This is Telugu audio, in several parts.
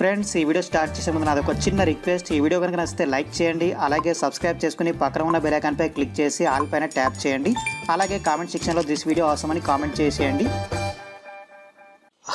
ఫ్రెండ్స్ ఈ వీడియో స్టార్ట్ చేసే ముందు నాది ఒక చిన్న రిక్వెస్ట్ ఈ వీడియో కనుక నచ్చితే లైక్ చేయండి అలాగే సబ్స్క్రైబ్ చేసుకుని పక్కన ఉన్న పై క్లిక్ చేసి ఆల్ పైన ట్యాప్ చేయండి అలాగే కామెంట్ సెక్షన్లో దిస్ వీడియో అవసరం అని కామెంట్ చేసేయండి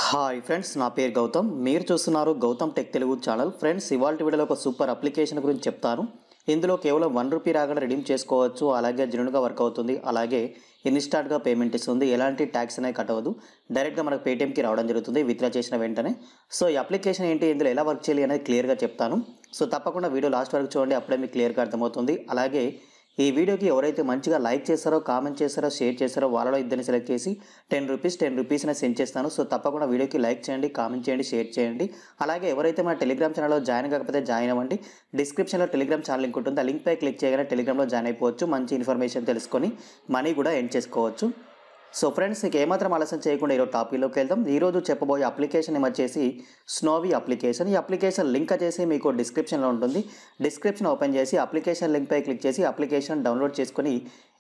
హాయ్ ఫ్రెండ్స్ నా పేరు గౌతమ్ మీరు చూస్తున్నారు Gautham tech Telugu channel friends ఇవాళ వీడియోలో ఒక సూపర్ అప్లికేషన్ గురించి చెప్తాను ఇందులో కేవలం వన్ రూపీ రాగానే రిడీమ్ చేసుకోవచ్చు అలాగే జెన్యున్గా వర్క్ అవుతుంది అలాగే ఇన్స్టాంట్గా పేమెంట్ ఇస్తుంది ఎలాంటి ట్యాక్స్ అనేది కట్టవద్దు డైరెక్ట్గా మనకు పేటిఎంకి రావడం జరుగుతుంది విత్డ్రా చేసిన వెంటనే సో ఈ అప్లికేషన్ ఏంటి ఇందులో ఎలా వర్క్ చేయాలి అనేది క్లియర్గా చెప్తాను సో తప్పకుండా వీడియో లాస్ట్ వరకు చూడండి అప్పుడే మీకు క్లియర్గా అర్థమవుతుంది అలాగే ఈ వీడియోకి ఎవరైతే మంచిగా లైక్ చేశారో కామెంట్ చేస్తారో షేర్ చేశారో వాళ్ళలో ఇద్దరిని సెలెక్ట్ చేసి టెన్ రూపీస్ టెన్ రూపీస్ని సెండ్ చేస్తాను సో తప్పకుండా వీడియోకి లైక్ చేయండి కామెంట్ చేయండి షేర్ చేయండి అలాగే ఎవరైతే మన టెలిగ్రామ్ ఛానల్లో జాయిన్ కాకపోతే జాయిన్ అవ్వండి డిస్క్రిప్షన్లో టెలిగ్రామ్ ఛానల్ లింక్ ఉంటుంది ఆ లింక్పై క్లిక్ చేయగానే టెలిగ్రామ్లో జాయిన్ అయిపోవచ్చు మంచి ఇన్ఫర్మేషన్ తెలుసుకొని మనీ కూడా ఎండ్ చేసుకోవచ్చు సో ఫ్రెండ్స్ మీకు ఏమాత్రం ఆలస్యం చేయకుండా ఈరోజు టాపిక్లోకి వెళ్దాం ఈరోజు చెప్పబోయే అప్లికేషన్ ఏమో వచ్చేసి స్నోవీ అప్లికేషన్ ఈ అప్లికేషన్ లింక్ వచ్చేసి మీకు డిస్క్రిప్షన్లో ఉంటుంది డిస్క్రిప్షన్ ఓపెన్ చేసి అప్లికేషన్ లింక్పై క్లిక్ చేసి అప్లికేషన్ డౌన్లోడ్ చేసుకొని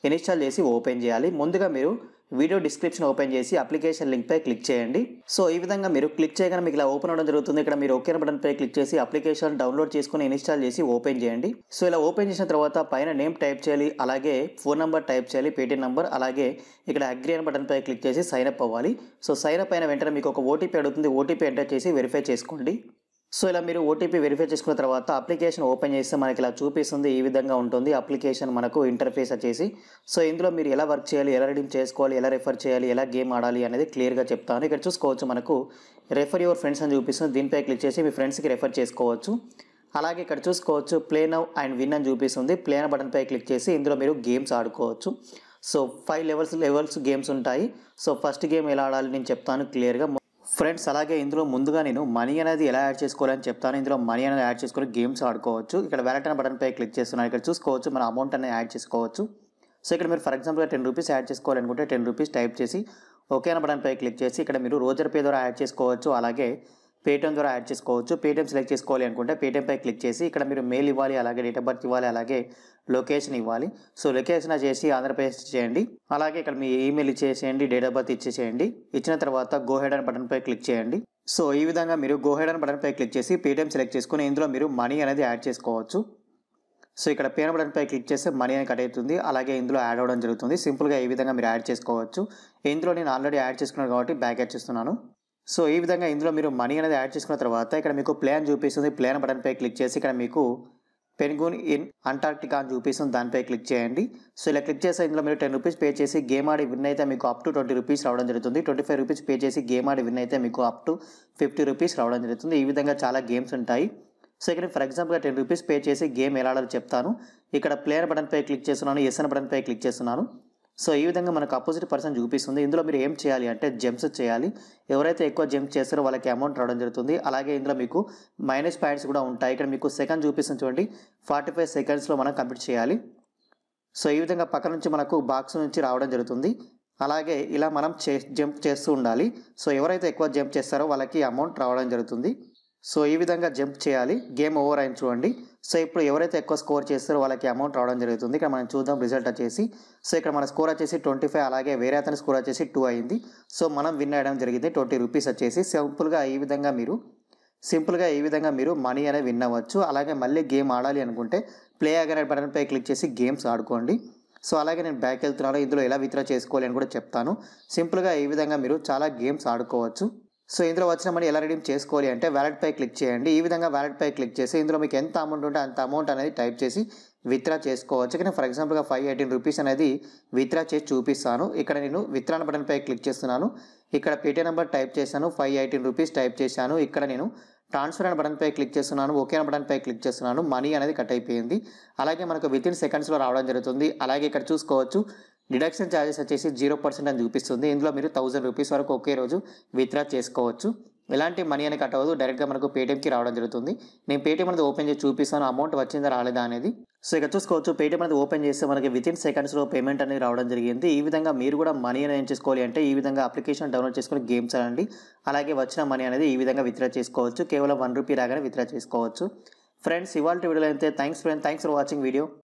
ఇన్స్టాల్ చేసి ఓపెన్ చేయాలి ముందుగా మీరు వీడియో డిస్క్రిప్షన్ ఓపెన్ చేసి అప్లికేషన్ లింక్పై క్లిక్ చేయండి సో ఈ విధంగా మీరు క్లిక్ చేయగానే మీకు ఇలా ఓపెన్ అవడం జరుగుతుంది ఇక్కడ మీరు ఓకే బటన్పై క్లిక్ చేసి అప్లికేషన్ డౌన్లోడ్ చేసుకుని ఇన్స్టాల్ చేసి ఓపెన్ చేయండి సో ఇలా ఓపెన్ చేసిన తర్వాత పైన నేమ్ టైప్ చేయాలి అలాగే ఫోన్ నెంబర్ టైప్ చేయాలి పేటీఎం నెంబర్ అలాగే ఇక్కడ అగ్రీ అని బటన్పై క్లిక్ చేసి సైన్ అప్ అవ్వాలి సో సైన్ అప్ అయిన వెంటనే మీకు ఒక ఓటీపీ అడుగుతుంది ఓటీపీ ఎంటర్ చేసి వెరిఫై చేసుకోండి సో ఇలా మీరు ఓటీపీ వెరిఫై చేసుకున్న తర్వాత అప్లికేషన్ ఓపెన్ చేస్తే మనకి ఇలా చూపిస్తుంది ఈ విధంగా ఉంటుంది అప్లికేషన్ మనకు ఇంటర్ఫేస్ వచ్చేసి సో ఇందులో మీరు ఎలా వర్క్ చేయాలి ఎలా రిడీమ్ చేసుకోవాలి ఎలా రెఫర్ చేయాలి ఎలా గేమ్ ఆడాలి అనేది క్లియర్గా చెప్తాను ఇక్కడ చూసుకోవచ్చు మనకు రెఫర్ యువర్ ఫ్రెండ్స్ అని చూపిస్తుంది దీనిపై క్లిక్ చేసి మీ ఫ్రెండ్స్కి రెఫర్ చేసుకోవచ్చు అలాగే ఇక్కడ చూసుకోవచ్చు ప్లే నవ్ అండ్ విన్ అని చూపిస్తుంది ప్లేన్ బటన్పై క్లిక్ చేసి ఇందులో మీరు గేమ్స్ ఆడుకోవచ్చు so five levels levels games ఉంటాయి సో ఫస్ట్ గేమ్ ఎలా ఆడాలి నేను చెప్తాను క్లియర్గా ఫ్రెండ్స్ అలాగే ఇందులో ముందుగా నేను మనీ అనేది ఎలా యాడ్ చేసుకోవాలని చెప్తాను ఇందులో మనీ అనేది యాడ్ చేసుకుని గేమ్స్ ఆడుకోవచ్చు ఇక్కడ వ్యాలెట్ అనే బటన్పై క్లిక్ చేస్తున్నాను ఇక్కడ చూసుకోవచ్చు మన అమౌంట్ అనేది యాడ్ చేసుకోవచ్చు సో ఇక్కడ మీరు ఫర్ ఎగ్జాంపుల్గా టెన్ రూపీస్ యాడ్ చేసుకోవాలనుకుంటే టెన్ రూపీస్ టైప్ చేసి ఓకే అనే బటన్పై క్లిక్ చేసి ఇక్కడ మీరు రోజర్ పే ద్వారా యాడ్ చేసుకోవచ్చు అలాగే పేటిఎం ద్వారా యాడ్ చేసుకోవచ్చు పేటిఎం సెలెక్ట్ చేసుకోవాలి అనుకుంటే పేటిఎంపై క్లిక్ చేసి ఇక్కడ మీరు మెయిల్ ఇవ్వాలి అలాగే డేట్ ఆఫ్ బర్త్ ఇవ్వాలి అలాగే లొకేషన్ ఇవ్వాలి సో లొకేషన్ చేసి ఆంధ్రప్రదేశ్ చేయండి అలాగే ఇక్కడ మీ ఈమెయిల్ ఇచ్చేసేయండి డేట్ ఆఫ్ బర్త్ ఇచ్చేసేయండి ఇచ్చిన తర్వాత గోహెడ్ హెడ్ అని బటన్పై క్లిక్ చేయండి సో ఈ విధంగా మీరు గోహెడ్ హెడ్ అని బటన్పై క్లిక్ చేసి పేటిఎం సెలెక్ట్ చేసుకుని ఇందులో మీరు మనీ అనేది యాడ్ చేసుకోవచ్చు సో ఇక్కడ పేన బటన్పై క్లిక్ చేస్తే మనీ అని కట్ అవుతుంది అలాగే ఇందులో యాడ్ అవ్వడం జరుగుతుంది సింపుల్గా ఈ విధంగా మీరు యాడ్ చేసుకోవచ్చు ఇందులో నేను ఆల్రెడీ యాడ్ చేసుకున్నాను కాబట్టి బ్యాక్ యాడ్ చేస్తున్నాను సో ఈ విధంగా ఇందులో మీరు మనీ అనేది యాడ్ చేసుకున్న తర్వాత ఇక్కడ మీకు ప్లాన్ చూపిస్తుంది ప్లాన్ బటన్పై క్లిక్ చేసి ఇక్కడ మీకు పెన్గూన్ ఇన్ అంటార్క్టికా అని చూపిస్తుంది దానిపై క్లిక్ చేయండి సో ఇలా క్లిక్ చేస్తే ఇందులో మీరు టెన్ రూపీస్ పే చేసి గేమ్ ఆడి విన్ అయితే మీకు అప్ టు ట్వంటీ రూపీస్ రావడం జరుగుతుంది ట్వంటీ ఫైవ్ రూపీస్ పే చేసి గేమ్ ఆడి విన్ అయితే మీకు అప్ టు ఫిఫ్టీ రూపీస్ రావడం జరుగుతుంది ఈ విధంగా చాలా గేమ్స్ ఉంటాయి సో ఇక్కడ ఫర్ ఎగ్జాంపుల్గా టెన్ రూపీస్ పే చేసి గేమ్ ఎలా ఆడాలో చెప్తాను ఇక్కడ ప్లేయర్ బటన్పై క్లిక్ చేస్తున్నాను ఎస్ఎన్ బటన్పై క్లిక్ చేస్తున్నాను సో ఈ విధంగా మనకు అపోజిట్ పర్సన్ చూపిస్తుంది ఇందులో మీరు ఏం చేయాలి అంటే జెమ్స్ చేయాలి ఎవరైతే ఎక్కువ జెమ్స్ చేస్తారో వాళ్ళకి అమౌంట్ రావడం జరుగుతుంది అలాగే ఇందులో మీకు మైనస్ పాయింట్స్ కూడా ఉంటాయి ఇక్కడ మీకు సెకండ్ చూపిస్తుంది చూడండి ఫార్టీ ఫైవ్ సెకండ్స్లో మనం కంప్లీట్ చేయాలి సో ఈ విధంగా పక్క నుంచి మనకు బాక్స్ నుంచి రావడం జరుగుతుంది అలాగే ఇలా మనం చే జంప్ చేస్తూ ఉండాలి సో ఎవరైతే ఎక్కువ జంప్ చేస్తారో వాళ్ళకి అమౌంట్ రావడం జరుగుతుంది సో ఈ విధంగా జంప్ చేయాలి గేమ్ ఓవర్ అయింది చూడండి సో ఇప్పుడు ఎవరైతే ఎక్కువ స్కోర్ చేస్తారో వాళ్ళకి అమౌంట్ రావడం జరుగుతుంది ఇక్కడ మనం చూద్దాం రిజల్ట్ వచ్చేసి సో ఇక్కడ మన స్కోర్ వచ్చేసి ట్వంటీ ఫైవ్ అలాగే వేరే అతని స్కోర్ వచ్చేసి టూ అయింది సో మనం విన్ అయ్యడం జరిగింది ట్వంటీ రూపీస్ వచ్చేసి సింపుల్గా ఈ విధంగా మీరు సింపుల్గా ఈ విధంగా మీరు మనీ అనేది విన్ అవ్వచ్చు అలాగే మళ్ళీ గేమ్ ఆడాలి అనుకుంటే ప్లే బటన్ బటన్పై క్లిక్ చేసి గేమ్స్ ఆడుకోండి సో అలాగే నేను బ్యాక్ వెళ్తున్నాను ఇందులో ఎలా విత్డ్రా చేసుకోవాలి అని కూడా చెప్తాను సింపుల్గా ఈ విధంగా మీరు చాలా గేమ్స్ ఆడుకోవచ్చు సో ఇందులో వచ్చిన మనీ ఎలా రిడీమ్ చేసుకోవాలి అంటే వ్యాలెట్పై క్లిక్ చేయండి ఈ విధంగా వ్యాలెట్పై క్లిక్ చేసి ఇందులో మీకు ఎంత అమౌంట్ ఉంటే అంత అమౌంట్ అనేది టైప్ చేసి విత్డ్రా చేసుకోవచ్చు కానీ ఫర్ ఎగ్జాంపుల్గా ఫైవ్ ఎయిటీన్ రూపీస్ అనేది విత్డ్రా చేసి చూపిస్తాను ఇక్కడ నేను విత్డ్రాన్ బటన్పై క్లిక్ చేస్తున్నాను ఇక్కడ పేటీఎం నెంబర్ టైప్ చేశాను ఫైవ్ ఎయిటీన్ రూపీస్ టైప్ చేశాను ఇక్కడ నేను ట్రాన్స్ఫర్ అనే బటన్పై క్లిక్ చేస్తున్నాను ఓకే అనే బటన్పై క్లిక్ చేస్తున్నాను మనీ అనేది కట్ అయిపోయింది అలాగే మనకు విత్ ఇన్ సెకండ్స్లో రావడం జరుగుతుంది అలాగే ఇక్కడ చూసుకోవచ్చు డిడక్షన్ ఛార్జెస్ వచ్చేసి జీరో పర్సెంట్ అని చూపిస్తుంది ఇందులో మీరు థౌసండ్ రూపీస్ వరకు ఒకే రోజు విత్డ్రా చేసుకోవచ్చు ఎలాంటి మనీ అని కట్టవద్దు డైరెక్ట్గా మనకు పేటీఎంకి రావడం జరుగుతుంది నేను పేటీఎం అనేది ఓపెన్ చేసి చూపిస్తాను అమౌంట్ వచ్చిందా రాలేదా అనేది సో ఇక చూసుకోవచ్చు పేటీఎం అనేది ఓపెన్ చేస్తే మనకి విత్ ఇన్ సెకండ్స్లో పేమెంట్ అనేది రావడం జరిగింది ఈ విధంగా మీరు కూడా మనీ అనేది ఏం చేసుకోవాలి అంటే ఈ విధంగా అప్లికేషన్ డౌన్లోడ్ చేసుకుని గేమ్స్ ఆడండి అలాగే వచ్చిన మనీ అనేది ఈ విధంగా విత్డ్రా చేసుకోవచ్చు కేవలం వన్ రూపీ రాగానే విత్డ్రా చేసుకోవచ్చు ఫ్రెండ్స్ ఇవాళ వీడియోలో అయితే thanks friend thanks for watching video